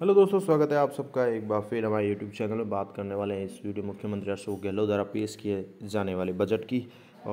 hello दोस्तों स्वागत है आप सबका एक बार फिर हमारे यूट्यूब चैनल में बात करने वाले हैं इस वीडियो मुख्यमंत्री अशोक गहलोत द्वारा पेश किए जाने वाले बजट की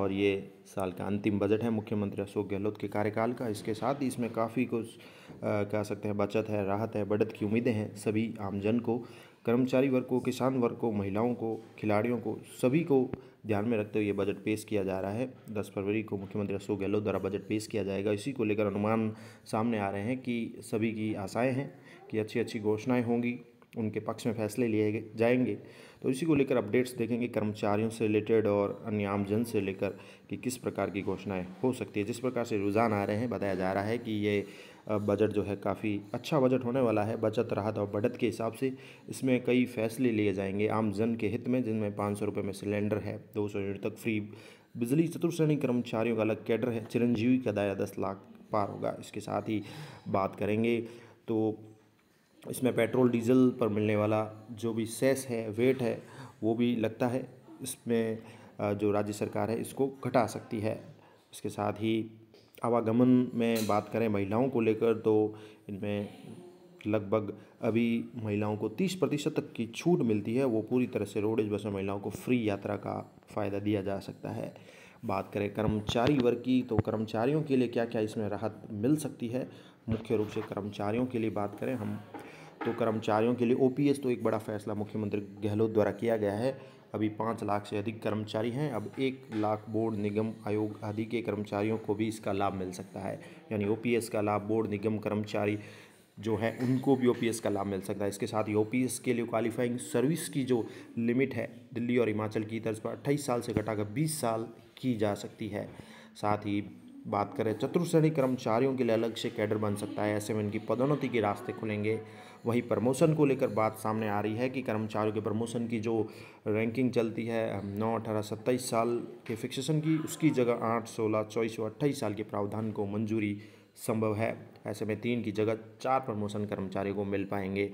और ये साल का अंतिम बजट है मुख्यमंत्री अशोक गहलोत के कार्यकाल का इसके साथ ही इसमें काफ़ी कुछ कह सकते हैं बचत है राहत है बढ़त की उम्मीदें हैं सभी आमजन को कर्मचारी वर्ग को किसान वर्ग को महिलाओं को खिलाड़ियों को सभी को ध्यान में रखते हुए ये बजट पेश किया जा रहा है दस फरवरी को मुख्यमंत्री अशोक गहलोत द्वारा बजट पेश किया जाएगा इसी को लेकर अनुमान सामने आ रहे हैं कि सभी की आशाएं हैं कि अच्छी अच्छी घोषणाएं होंगी उनके पक्ष में फैसले लिए जाएंगे तो इसी को लेकर अपडेट्स देखेंगे कर्मचारियों से रिलेटेड और अन्य आम जन से लेकर कि किस प्रकार की घोषणाएं हो सकती है जिस प्रकार से रुझान आ रहे हैं बताया जा रहा है कि ये बजट जो है काफ़ी अच्छा बजट होने वाला है बचत राहत और बढ़त के हिसाब से इसमें कई फैसले लिए जाएंगे आम जन के हित में जिनमें पाँच सौ रुपये में सिलेंडर है दो सौ यूनिट तक फ्री बिजली चतुर्श्रेणी कर्मचारियों का अलग कैडर है चिरंजीवी का दायरा दस लाख पार होगा इसके साथ ही बात करेंगे तो इसमें पेट्रोल डीजल पर मिलने वाला जो भी सेस है वेट है वो भी लगता है इसमें जो राज्य सरकार है इसको घटा सकती है इसके साथ ही आवागमन में बात करें महिलाओं को लेकर तो इनमें लगभग अभी महिलाओं को तीस प्रतिशत तक की छूट मिलती है वो पूरी तरह से रोडेज बस में महिलाओं को फ्री यात्रा का फ़ायदा दिया जा सकता है बात करें कर्मचारी वर्ग की तो कर्मचारियों के लिए क्या क्या इसमें राहत मिल सकती है मुख्य रूप से कर्मचारियों के लिए बात करें हम तो कर्मचारियों के लिए ओ तो एक बड़ा फैसला मुख्यमंत्री गहलोत द्वारा किया गया है अभी पाँच लाख से अधिक कर्मचारी हैं अब एक लाख बोर्ड निगम आयोग आदि के कर्मचारियों को भी इसका लाभ मिल सकता है यानी ओ का लाभ बोर्ड निगम कर्मचारी जो है उनको भी ओ का लाभ मिल सकता है इसके साथ ही ओ के लिए क्वालिफाइंग सर्विस की जो लिमिट है दिल्ली और हिमाचल की तर्ज पर अट्ठाईस साल से घटाकर बीस साल की जा सकती है साथ ही बात करें चतुर्श्रेणी कर्मचारियों के लिए अलग से कैडर बन सकता है ऐसे में इनकी पदोन्नति के रास्ते खुलेंगे वहीं प्रमोशन को लेकर बात सामने आ रही है कि कर्मचारियों के प्रमोशन की जो रैंकिंग चलती है नौ अठारह सत्ताईस साल के फिक्सेशन की उसकी जगह आठ सोलह चौबीस और अट्ठाईस साल के प्रावधान को मंजूरी संभव है ऐसे में तीन की जगह चार प्रमोशन कर्मचारियों को मिल पाएंगे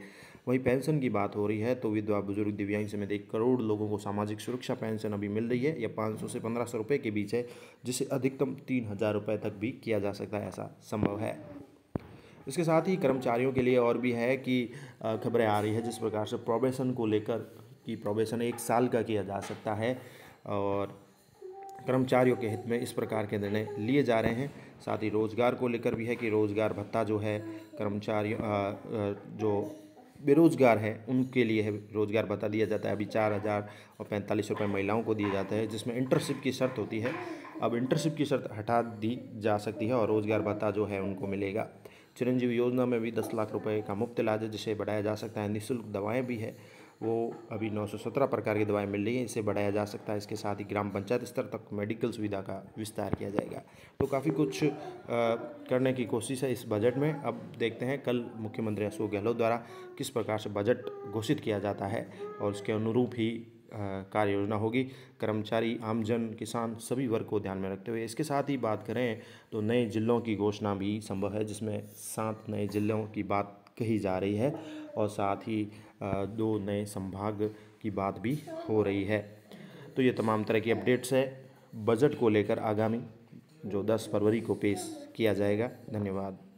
वहीं पेंशन की बात हो रही है तो विधवा बुजुर्ग दिव्यांग समेत एक करोड़ लोगों को सामाजिक सुरक्षा पेंशन अभी मिल रही है यह पाँच से पंद्रह सौ रुपये के बीच है जिसे अधिकतम तीन हज़ार रुपये तक भी किया जा सकता है ऐसा संभव है इसके साथ ही कर्मचारियों के लिए और भी है कि खबरें आ रही है जिस प्रकार से प्रोबेशन को लेकर कि प्रोबेशन एक साल का किया जा सकता है और कर्मचारियों के हित में इस प्रकार के निर्णय लिए जा रहे हैं साथ ही रोज़गार को लेकर भी है कि रोज़गार भत्ता जो है कर्मचारियों जो बेरोजगार है उनके लिए है रोज़गार बता दिया जाता है अभी चार हज़ार और पैंतालीस रुपये महिलाओं को दिया जाते हैं जिसमें इंटर्नशिप की शर्त होती है अब इंटर्नशिप की शर्त हटा दी जा सकती है और रोज़गार भत्ता जो है उनको मिलेगा चिरंजीवी योजना में भी दस लाख रुपये का मुफ्त इलाज है जिसे बढ़ाया जा सकता है निःशुल्क दवाएँ भी है वो अभी 917 प्रकार की दवाएं मिल रही हैं इसे बढ़ाया जा सकता है इसके साथ ही ग्राम पंचायत स्तर तक मेडिकल सुविधा का विस्तार किया जाएगा तो काफ़ी कुछ आ, करने की कोशिश है इस बजट में अब देखते हैं कल मुख्यमंत्री अशोक गहलोत द्वारा किस प्रकार से बजट घोषित किया जाता है और उसके अनुरूप ही कार्य योजना होगी कर्मचारी आमजन किसान सभी वर्ग को ध्यान में रखते हुए इसके साथ ही बात करें तो नए ज़िलों की घोषणा भी संभव है जिसमें सात नए ज़िलों की बात कही जा रही है और साथ ही दो नए संभाग की बात भी हो रही है तो ये तमाम तरह की अपडेट्स है बजट को लेकर आगामी जो 10 फरवरी को पेश किया जाएगा धन्यवाद